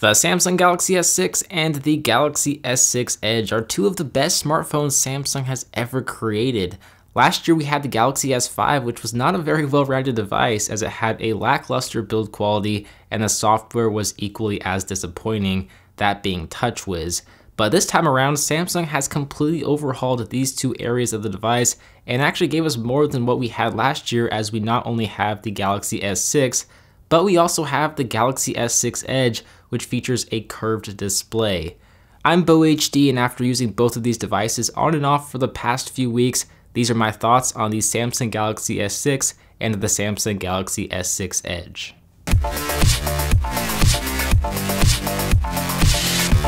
The Samsung Galaxy S6 and the Galaxy S6 Edge are two of the best smartphones Samsung has ever created. Last year we had the Galaxy S5 which was not a very well-rounded device as it had a lackluster build quality and the software was equally as disappointing, that being TouchWiz. But this time around, Samsung has completely overhauled these two areas of the device and actually gave us more than what we had last year as we not only have the Galaxy S6, but we also have the Galaxy S6 Edge, which features a curved display. I'm BoHD and after using both of these devices on and off for the past few weeks, these are my thoughts on the Samsung Galaxy S6 and the Samsung Galaxy S6 Edge.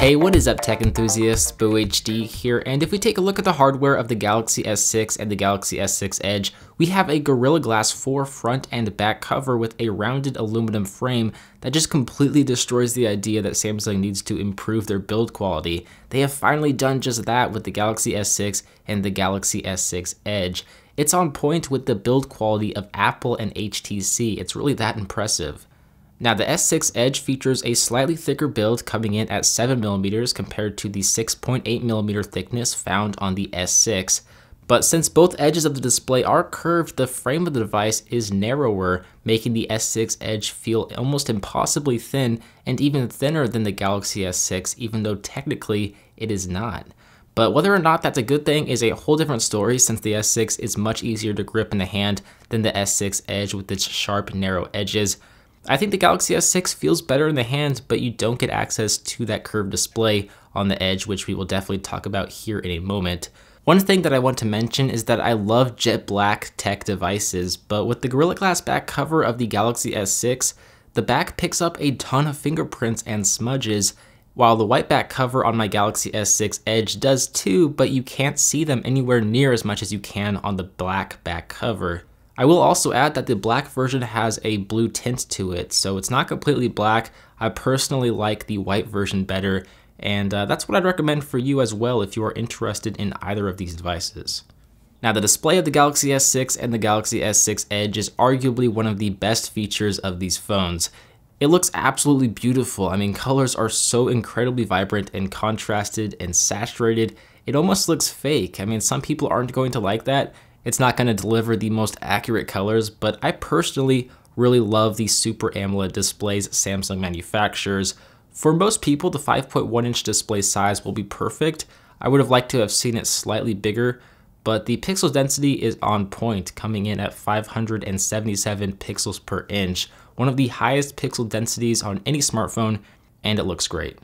Hey, what is up tech enthusiasts, BoHD here, and if we take a look at the hardware of the Galaxy S6 and the Galaxy S6 Edge, we have a Gorilla Glass 4 front and back cover with a rounded aluminum frame that just completely destroys the idea that Samsung needs to improve their build quality. They have finally done just that with the Galaxy S6 and the Galaxy S6 Edge. It's on point with the build quality of Apple and HTC, it's really that impressive. Now the S6 Edge features a slightly thicker build coming in at 7mm compared to the 6.8mm thickness found on the S6, but since both edges of the display are curved, the frame of the device is narrower, making the S6 Edge feel almost impossibly thin and even thinner than the Galaxy S6, even though technically it is not. But whether or not that's a good thing is a whole different story since the S6 is much easier to grip in the hand than the S6 Edge with its sharp, narrow edges. I think the Galaxy S6 feels better in the hand, but you don't get access to that curved display on the edge, which we will definitely talk about here in a moment. One thing that I want to mention is that I love jet black tech devices, but with the Gorilla Glass back cover of the Galaxy S6, the back picks up a ton of fingerprints and smudges, while the white back cover on my Galaxy S6 Edge does too, but you can't see them anywhere near as much as you can on the black back cover. I will also add that the black version has a blue tint to it, so it's not completely black. I personally like the white version better, and uh, that's what I'd recommend for you as well if you are interested in either of these devices. Now the display of the Galaxy S6 and the Galaxy S6 Edge is arguably one of the best features of these phones. It looks absolutely beautiful. I mean, colors are so incredibly vibrant and contrasted and saturated. It almost looks fake. I mean, some people aren't going to like that, it's not going to deliver the most accurate colors, but I personally really love the Super AMOLED displays Samsung manufactures. For most people, the 5.1 inch display size will be perfect. I would have liked to have seen it slightly bigger, but the pixel density is on point, coming in at 577 pixels per inch, one of the highest pixel densities on any smartphone, and it looks great.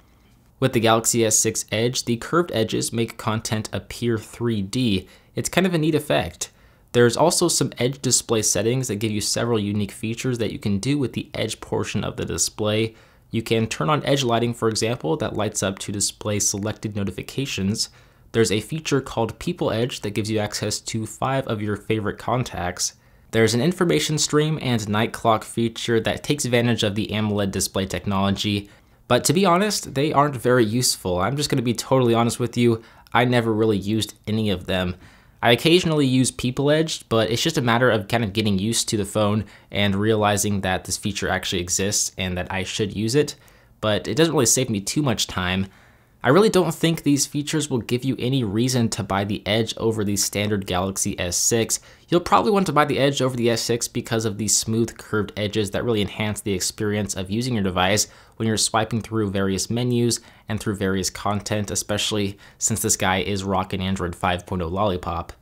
With the Galaxy S6 Edge, the curved edges make content appear 3D, it's kind of a neat effect. There's also some edge display settings that give you several unique features that you can do with the edge portion of the display. You can turn on edge lighting, for example, that lights up to display selected notifications. There's a feature called People Edge that gives you access to five of your favorite contacts. There's an information stream and night clock feature that takes advantage of the AMOLED display technology. But to be honest, they aren't very useful. I'm just going to be totally honest with you. I never really used any of them. I occasionally use People Edge, but it's just a matter of kind of getting used to the phone and realizing that this feature actually exists and that I should use it, but it doesn't really save me too much time. I really don't think these features will give you any reason to buy the Edge over the standard Galaxy S6. You'll probably want to buy the Edge over the S6 because of the smooth curved edges that really enhance the experience of using your device when you're swiping through various menus and through various content, especially since this guy is rocking Android 5.0 Lollipop.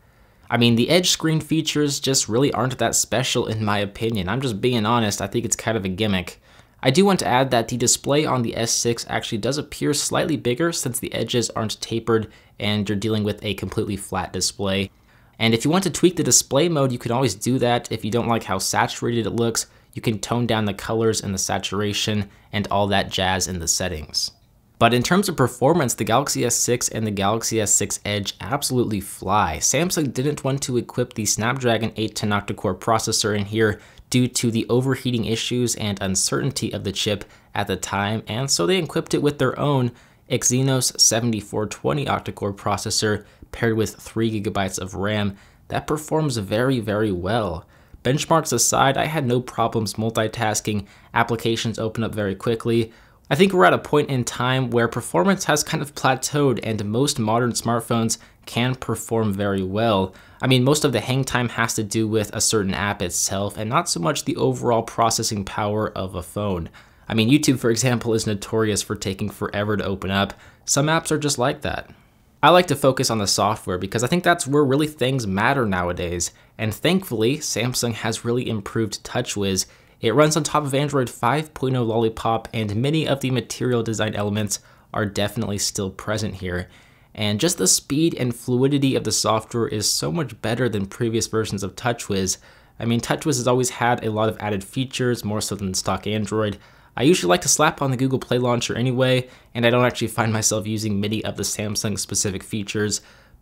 I mean, the edge screen features just really aren't that special in my opinion. I'm just being honest, I think it's kind of a gimmick. I do want to add that the display on the S6 actually does appear slightly bigger since the edges aren't tapered and you're dealing with a completely flat display. And if you want to tweak the display mode, you can always do that. If you don't like how saturated it looks, you can tone down the colors and the saturation and all that jazz in the settings. But in terms of performance, the Galaxy S6 and the Galaxy S6 Edge absolutely fly. Samsung didn't want to equip the Snapdragon 810 octa-core processor in here due to the overheating issues and uncertainty of the chip at the time, and so they equipped it with their own Exynos 7420 octa-core processor paired with 3GB of RAM that performs very, very well. Benchmarks aside, I had no problems multitasking, applications open up very quickly, I think we're at a point in time where performance has kind of plateaued and most modern smartphones can perform very well. I mean, most of the hang time has to do with a certain app itself and not so much the overall processing power of a phone. I mean, YouTube, for example, is notorious for taking forever to open up. Some apps are just like that. I like to focus on the software because I think that's where really things matter nowadays. And thankfully, Samsung has really improved TouchWiz it runs on top of Android 5.0 Lollipop, and many of the material design elements are definitely still present here. And just the speed and fluidity of the software is so much better than previous versions of TouchWiz. I mean, TouchWiz has always had a lot of added features, more so than stock Android. I usually like to slap on the Google Play launcher anyway, and I don't actually find myself using many of the Samsung specific features.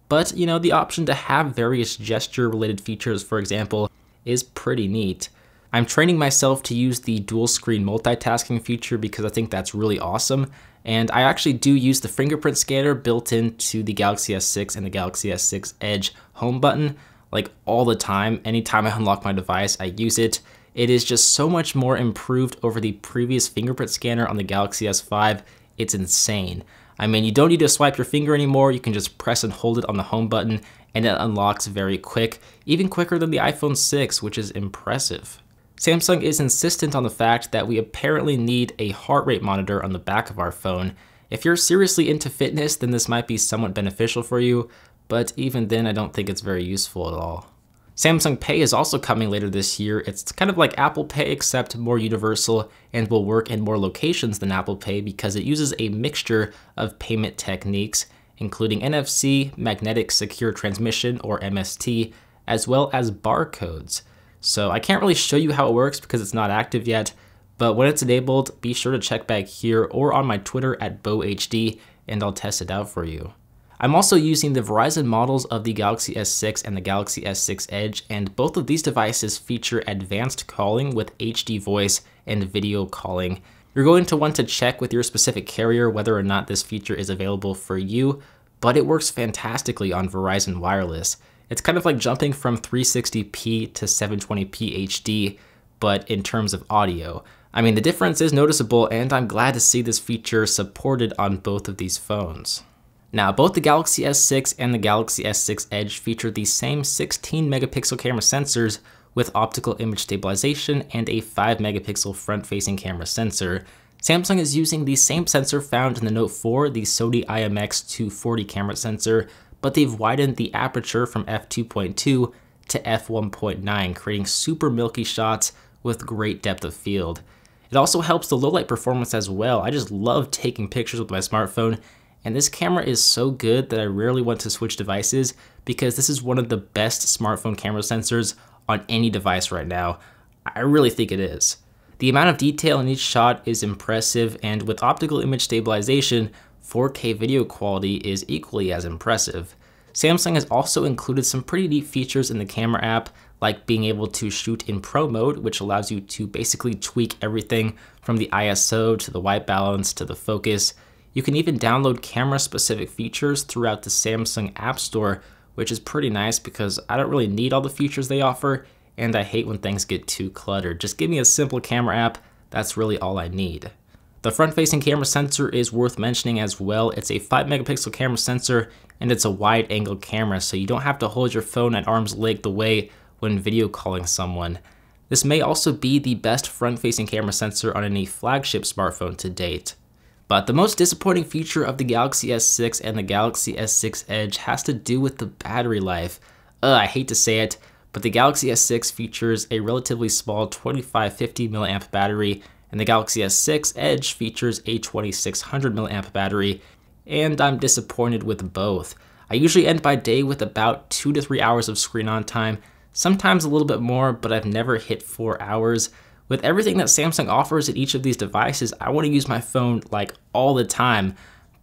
But, you know, the option to have various gesture related features, for example, is pretty neat. I'm training myself to use the dual screen multitasking feature because I think that's really awesome. And I actually do use the fingerprint scanner built into the Galaxy S6 and the Galaxy S6 Edge home button like all the time. Anytime I unlock my device, I use it. It is just so much more improved over the previous fingerprint scanner on the Galaxy S5. It's insane. I mean, you don't need to swipe your finger anymore. You can just press and hold it on the home button and it unlocks very quick, even quicker than the iPhone 6, which is impressive. Samsung is insistent on the fact that we apparently need a heart rate monitor on the back of our phone. If you're seriously into fitness, then this might be somewhat beneficial for you, but even then I don't think it's very useful at all. Samsung Pay is also coming later this year. It's kind of like Apple Pay except more universal and will work in more locations than Apple Pay because it uses a mixture of payment techniques, including NFC, magnetic secure transmission or MST, as well as barcodes. So I can't really show you how it works because it's not active yet, but when it's enabled, be sure to check back here or on my Twitter at BoHD and I'll test it out for you. I'm also using the Verizon models of the Galaxy S6 and the Galaxy S6 Edge, and both of these devices feature advanced calling with HD voice and video calling. You're going to want to check with your specific carrier whether or not this feature is available for you, but it works fantastically on Verizon Wireless. It's kind of like jumping from 360p to 720p HD, but in terms of audio. I mean, the difference is noticeable, and I'm glad to see this feature supported on both of these phones. Now, both the Galaxy S6 and the Galaxy S6 Edge feature the same 16 megapixel camera sensors with optical image stabilization and a 5 megapixel front-facing camera sensor. Samsung is using the same sensor found in the Note 4, the Sony IMX240 camera sensor, but they've widened the aperture from f2.2 to f1.9, creating super milky shots with great depth of field. It also helps the low light performance as well. I just love taking pictures with my smartphone and this camera is so good that I rarely want to switch devices because this is one of the best smartphone camera sensors on any device right now. I really think it is. The amount of detail in each shot is impressive and with optical image stabilization, 4K video quality is equally as impressive. Samsung has also included some pretty neat features in the camera app, like being able to shoot in pro mode, which allows you to basically tweak everything from the ISO to the white balance to the focus. You can even download camera specific features throughout the Samsung App Store, which is pretty nice because I don't really need all the features they offer, and I hate when things get too cluttered. Just give me a simple camera app, that's really all I need. The front-facing camera sensor is worth mentioning as well. It's a 5 megapixel camera sensor and it's a wide-angle camera, so you don't have to hold your phone at arm's length away when video calling someone. This may also be the best front-facing camera sensor on any flagship smartphone to date. But the most disappointing feature of the Galaxy S6 and the Galaxy S6 Edge has to do with the battery life. Ugh, I hate to say it, but the Galaxy S6 features a relatively small 2550 mAh battery and the Galaxy S6 Edge features a 2600 mAh battery, and I'm disappointed with both. I usually end my day with about 2 to 3 hours of screen on time, sometimes a little bit more, but I've never hit 4 hours. With everything that Samsung offers at each of these devices, I want to use my phone like all the time,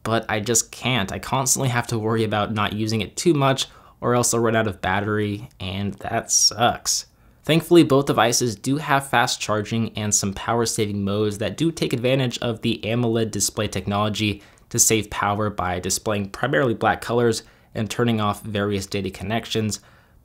but I just can't. I constantly have to worry about not using it too much or else I'll run out of battery, and that sucks. Thankfully, both devices do have fast charging and some power saving modes that do take advantage of the AMOLED display technology to save power by displaying primarily black colors and turning off various data connections,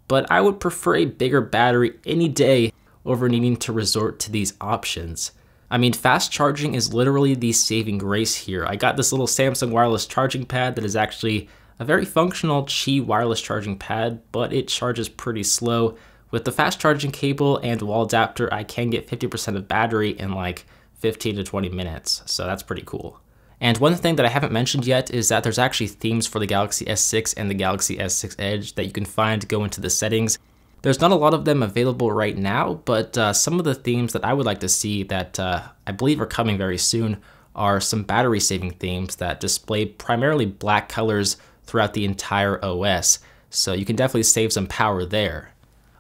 but I would prefer a bigger battery any day over needing to resort to these options. I mean, fast charging is literally the saving grace here. I got this little Samsung wireless charging pad that is actually a very functional Qi wireless charging pad, but it charges pretty slow, with the fast charging cable and wall adapter, I can get 50% of battery in like 15 to 20 minutes, so that's pretty cool. And one thing that I haven't mentioned yet is that there's actually themes for the Galaxy S6 and the Galaxy S6 Edge that you can find go into the settings. There's not a lot of them available right now, but uh, some of the themes that I would like to see that uh, I believe are coming very soon are some battery saving themes that display primarily black colors throughout the entire OS, so you can definitely save some power there.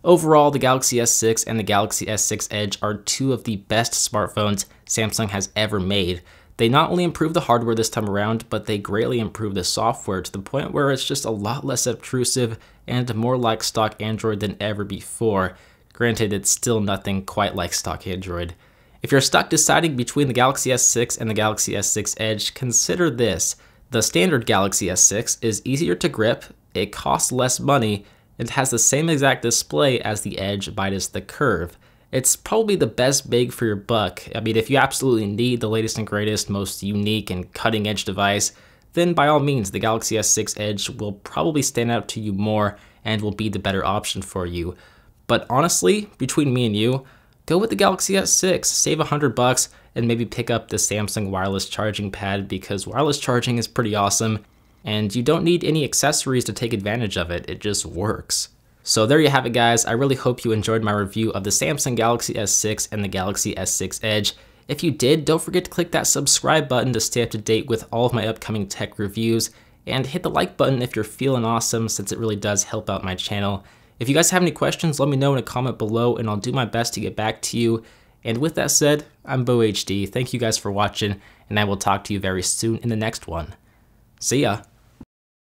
Overall, the Galaxy S6 and the Galaxy S6 Edge are two of the best smartphones Samsung has ever made. They not only improved the hardware this time around, but they greatly improved the software to the point where it's just a lot less obtrusive and more like stock Android than ever before. Granted, it's still nothing quite like stock Android. If you're stuck deciding between the Galaxy S6 and the Galaxy S6 Edge, consider this. The standard Galaxy S6 is easier to grip, it costs less money, it has the same exact display as the Edge minus the curve. It's probably the best big for your buck. I mean, if you absolutely need the latest and greatest, most unique and cutting edge device, then by all means, the Galaxy S6 Edge will probably stand out to you more and will be the better option for you. But honestly, between me and you, go with the Galaxy S6, save 100 bucks, and maybe pick up the Samsung wireless charging pad because wireless charging is pretty awesome and you don't need any accessories to take advantage of it, it just works. So there you have it guys, I really hope you enjoyed my review of the Samsung Galaxy S6 and the Galaxy S6 Edge. If you did, don't forget to click that subscribe button to stay up to date with all of my upcoming tech reviews, and hit the like button if you're feeling awesome since it really does help out my channel. If you guys have any questions, let me know in a comment below and I'll do my best to get back to you. And with that said, I'm BoHD, thank you guys for watching, and I will talk to you very soon in the next one. See ya!